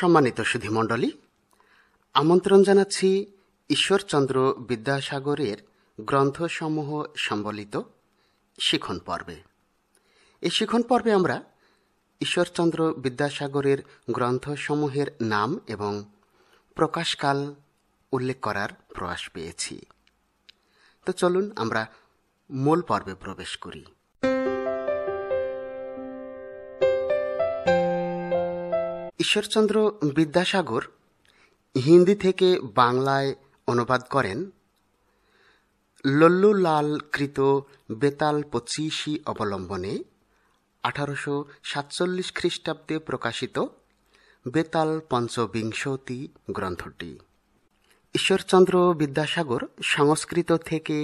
সম্মানিত সুধীমণ্ডলী আমন্ত্রণ জানাচ্ছি ঈশ্বরচন্দ্র বিদ্যাসাগরের গ্রন্থসমূহ সম্বলিত শিখন পর্বে এই শিখন পর্বে আমরা ঈশ্বরচন্দ্র বিদ্যাসাগরের গ্রন্থসমূহের নাম এবং প্রকাশকাল উল্লেখ করার প্রয়াস পেয়েছি তো চলুন আমরা মূল পর্বে প্রবেশ করি ঈশ্বরচন্দ্র বিদ্যাসাগর হিন্দি থেকে বাংলায় অনুবাদ করেন লাল কৃত বেতাল পঁচিশি অবলম্বনে আঠারোশো সাতচল্লিশ খ্রিস্টাব্দে প্রকাশিত বেতাল পঞ্চবিংশতি গ্রন্থটি ঈশ্বরচন্দ্র বিদ্যাসাগর সংস্কৃত থেকে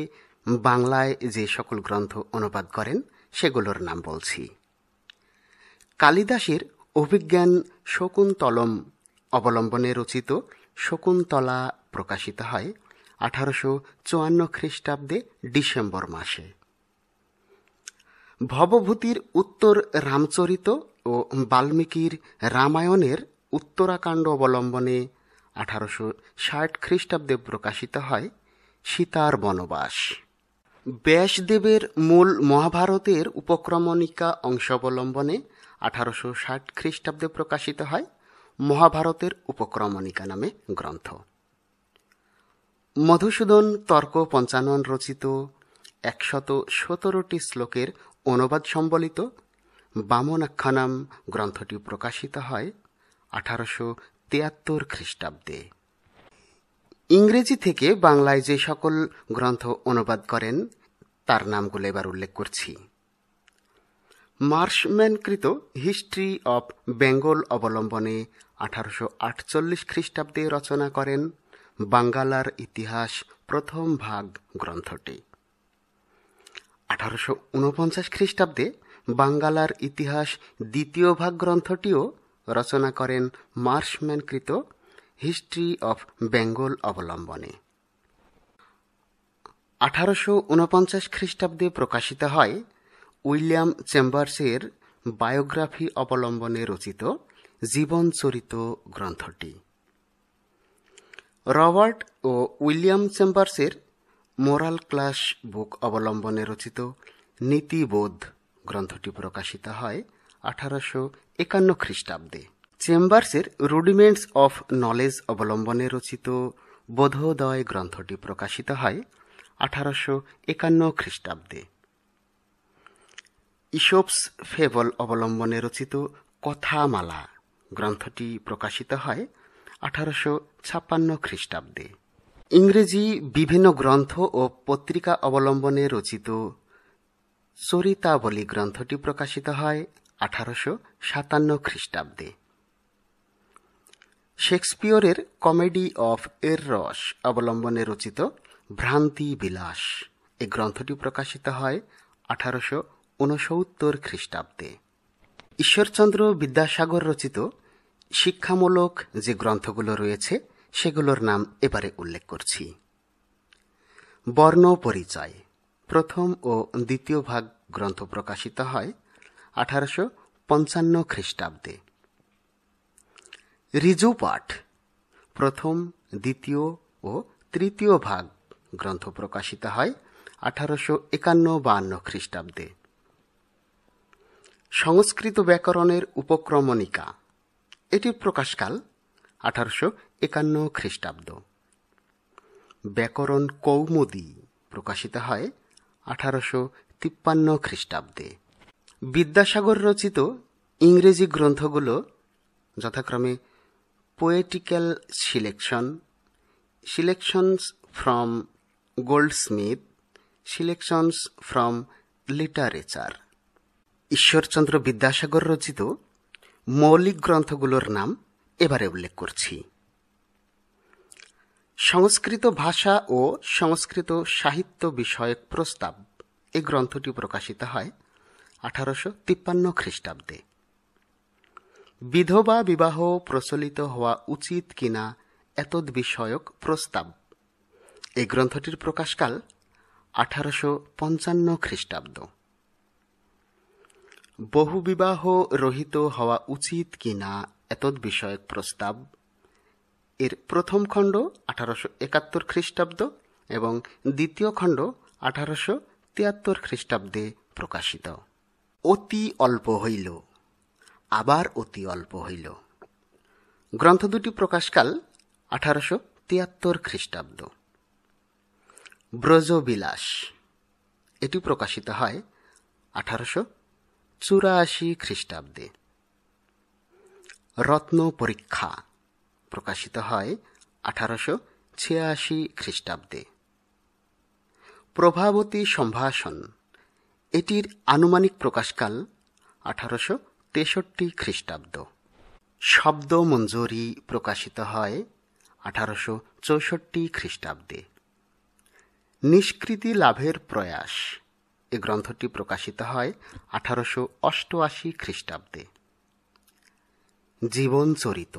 বাংলায় যে সকল গ্রন্থ অনুবাদ করেন সেগুলোর নাম বলছি কালিদাসের অভিজ্ঞান শকুন্তলম অবলম্বনে রচিত শকুন্তলা প্রকাশিত হয় আঠারোশো চুয়ান্ন খ্রিস্টাব্দে ডিসেম্বর মাসে ভবভূতির উত্তর রামচরিত ও বাল্মীকির রামায়ণের উত্তরাকাণ্ড অবলম্বনে আঠারোশো ষাট খ্রিস্টাব্দে প্রকাশিত হয় সীতার বনবাস ব্যাসদেবের মূল মহাভারতের উপক্রমণিকা অংশ অবলম্বনে আঠারোশো ষাট খ্রিস্টাব্দে প্রকাশিত হয় মহাভারতের উপক্রমণিকা নামে গ্রন্থ মধুসূদন তর্ক পঞ্চানন রচিত একশত সতেরোটি শ্লোকের অনুবাদ সম্বলিত বামনাখ্যানাম গ্রন্থটি প্রকাশিত হয় আঠারোশো তিয়াত্তর খ্রিস্টাব্দে ইংরেজি থেকে বাংলায় যে সকল গ্রন্থ অনুবাদ করেন তার নামগুলো এবার উল্লেখ করছি মার্শম্যানকৃত হিস্ট্রি অব বেঙ্গল অবলম্বনে আঠারোশো আটচল্লিশ খ্রিস্টাব্দে রচনা করেন বাঙ্গালার ইতিহাস প্রথম ভাগ গ্রন্থটি আঠারোশো উনপঞ্চাশ খ্রিস্টাব্দে বাঙ্গালার ইতিহাস দ্বিতীয় ভাগ গ্রন্থটিও রচনা করেন মার্শম্যানকৃত হিস্ট্রি অফ বেঙ্গল অবলম্বনে আঠারোশো উনপঞ্চাশ খ্রিস্টাব্দে প্রকাশিত হয় উইলিয়াম চেম্বার্সের বায়োগ্রাফি অবলম্বনে রচিত জীবনচরিত গ্রন্থটি রবার্ট ও উইলিয়াম চেম্বার্সের মোরাল ক্লাস বুক অবলম্বনে রচিত নীতিবোধ গ্রন্থটি প্রকাশিত হয় আঠারোশো একান্ন খ্রিস্টাব্দে চেম্বার্সের রুডিমেন্টস অফ নলেজ অবলম্বনে রচিত বোধোদয় গ্রন্থটি প্রকাশিত হয় আঠারোশো একান্ন খ্রিস্টাব্দে ইসোপস ফেবল অবলম্বনে রচিত কথামালা গ্রন্থটি প্রকাশিত হয় আঠারোশো ছাপ্পান্ন খ্রিস্টাব্দে ইংরেজি বিভিন্ন গ্রন্থ ও পত্রিকা অবলম্বনে রচিত চরিতাবলী গ্রন্থটি প্রকাশিত হয় আঠারোশো সাতান্ন খ্রিস্টাব্দে শেক্সপিয়রের কমেডি অফ এর রস অবলম্বনে রচিত ভ্রান্তি বিলাস এই গ্রন্থটি প্রকাশিত হয় আঠারোশো ঊনসত্তর খ্রিস্টাব্দে ঈশ্বরচন্দ্র বিদ্যাসাগর রচিত শিক্ষামূলক যে গ্রন্থগুলো রয়েছে সেগুলোর নাম এবারে উল্লেখ করছি বর্ণ পরিচয় প্রথম ও দ্বিতীয় ভাগ গ্রন্থ প্রকাশিত হয় আঠারোশো পঞ্চান্ন খ্রিস্টাব্দে রিজু পাঠ প্রথম দ্বিতীয় ও তৃতীয় ভাগ গ্রন্থ প্রকাশিত হয় আঠারোশো একান্ন বাহান্ন খ্রিস্টাব্দে সংস্কৃত ব্যাকরণের উপক্রমণিকা এটির প্রকাশকাল আঠারোশো একান্ন খ্রিস্টাব্দ ব্যাকরণ কৌমুদী প্রকাশিত হয় আঠারোশো তিপ্পান্ন খ্রিস্টাব্দে বিদ্যাসাগর রচিত ইংরেজি গ্রন্থগুলো যথাক্রমে poetical selection selections from Goldsmith selections from literature Ishwarchandra Vidyasagar রচিত মৌলিক গ্রন্থগুলোর নাম এবারে উল্লেখ করছি সংস্কৃত ভাষা ও সংস্কৃত সাহিত্য বিষয়ক প্রস্তাব এই গ্রন্থটি প্রকাশিত হয় আঠারোশো তিপ্পান্ন খ্রিস্টাব্দে বিধবা বিবাহ প্রচলিত হওয়া উচিত কিনা এতদ বিষয়ক প্রস্তাব এই গ্রন্থটির প্রকাশকাল আঠারোশো পঞ্চান্ন খ্রিস্টাব্দ বহুবিবাহ রহিত হওয়া উচিত কিনা এত বিষয়ক প্রস্তাব এর প্রথম খণ্ড আঠারোশো একাত্তর খ্রিস্টাব্দ এবং দ্বিতীয় খণ্ড আঠারোশো তিয়াত্তর খ্রিস্টাব্দে প্রকাশিত অতি অল্প হইল আবার অতি অল্প হইল গ্রন্থ দুটি প্রকাশকাল আঠারোশো তিয়াত্তর খ্রিস্টাব্দ ব্রজবিলাস এটি প্রকাশিত হয় আঠারোশো চুরাশি খ্রিস্টাব্দে রত্ন পরীক্ষা প্রকাশিত হয় আঠারোশো ছিয়াশি খ্রিস্টাব্দে প্রভাবতী সম্ভাষণ এটির আনুমানিক প্রকাশকাল আঠারোশো তেষট্টি খ্রিস্টাব্দ শব্দ মঞ্জুরি প্রকাশিত হয় আঠারোশো চৌষট্টি খ্রিস্টাব্দে নিষ্কৃতি লাভের প্রয়াস এ গ্রন্থটি প্রকাশিত হয় আঠারোশো অষ্টআশি খ্রিস্টাব্দে জীবন চরিত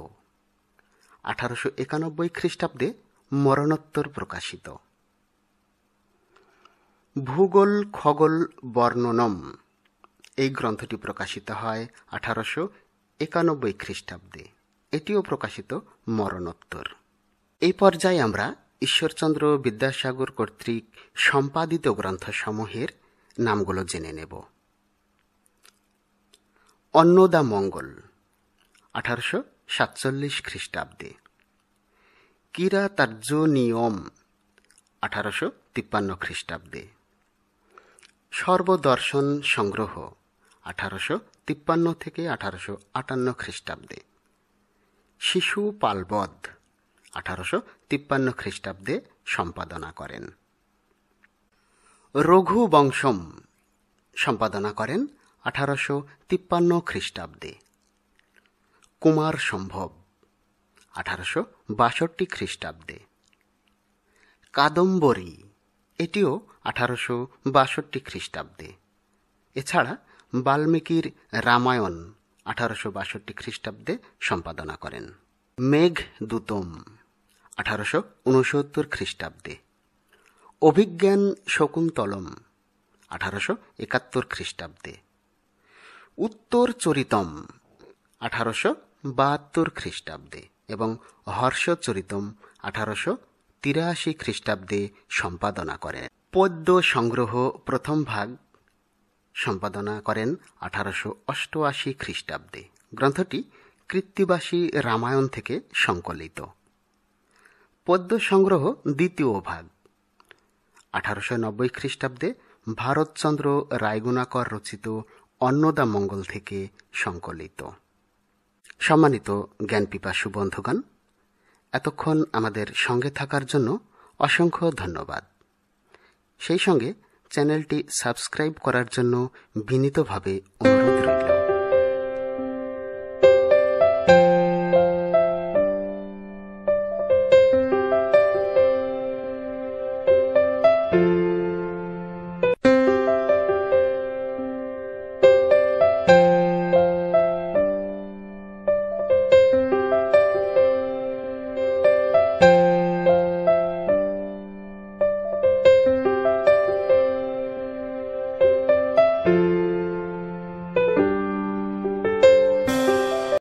আঠারোশো একানব্বই খ্রিস্টাব্দে মরণোত্তর প্রকাশিত ভূগোল খগোল বর্ণনম এই গ্রন্থটি প্রকাশিত হয় আঠারোশো একানব্বই খ্রিস্টাব্দে এটিও প্রকাশিত মরণোত্তর এই পর্যায়ে আমরা ঈশ্বরচন্দ্র বিদ্যাসাগর কর্তৃক সম্পাদিত গ্রন্থসমূহের নামগুলো জেনে নেব অন্নদা মঙ্গল আঠারোশো সাতচল্লিশ খ্রিস্টাব্দে কিরা তার্য নিয়ম আঠারোশো তিপ্পান্ন খ্রিস্টাব্দে সর্বদর্শন সংগ্রহ আঠারোশো তিপ্পান্ন থেকে আঠারোশো আটান্ন খ্রিস্টাব্দে শিশু পালবধ আঠারোশো তিপ্পান্ন খ্রিস্টাব্দে সম্পাদনা করেন রঘুবংশম সম্পাদনা করেন আঠারোশো তিপ্পান্ন খ্রিস্টাব্দে কুমার সম্ভব আঠারোশো বাষট্টি খ্রিস্টাব্দে কাদম্বরী এটিও আঠারোশো বাষট্টি খ্রিস্টাব্দে এছাড়া বাল্মীকির রামায়ণ আঠারোশো বাষট্টি খ্রিস্টাব্দে সম্পাদনা করেন মেঘ দুতম আঠারোশো উনসত্তর খ্রিস্টাব্দে অভিজ্ঞান শকুন্তলম আঠারোশো একাত্তর খ্রিস্টাব্দে উত্তর চরিতম আঠারোশো বাহাত্তর খ্রিস্টাব্দে এবং হর্ষচরিতম আঠারোশো তিরাশি খ্রিস্টাব্দে সম্পাদনা করেন পদ্য সংগ্রহ প্রথম ভাগ সম্পাদনা করেন আঠারোশো অষ্টআশি খ্রিস্টাব্দে গ্রন্থটি কৃত্তিবাসী রামায়ণ থেকে সংকলিত পদ্য সংগ্রহ দ্বিতীয় ভাগ আঠারোশো নব্বই খ্রিস্টাব্দে ভারতচন্দ্র রায়গুণাকর রচিত অন্নদা মঙ্গল থেকে সংকলিত সম্মানিত জ্ঞানপিপাসু বন্ধুগণ এতক্ষণ আমাদের সঙ্গে থাকার জন্য অসংখ্য ধন্যবাদ সেই সঙ্গে চ্যানেলটি সাবস্ক্রাইব করার জন্য বিনীতভাবে অনুরোধ রইল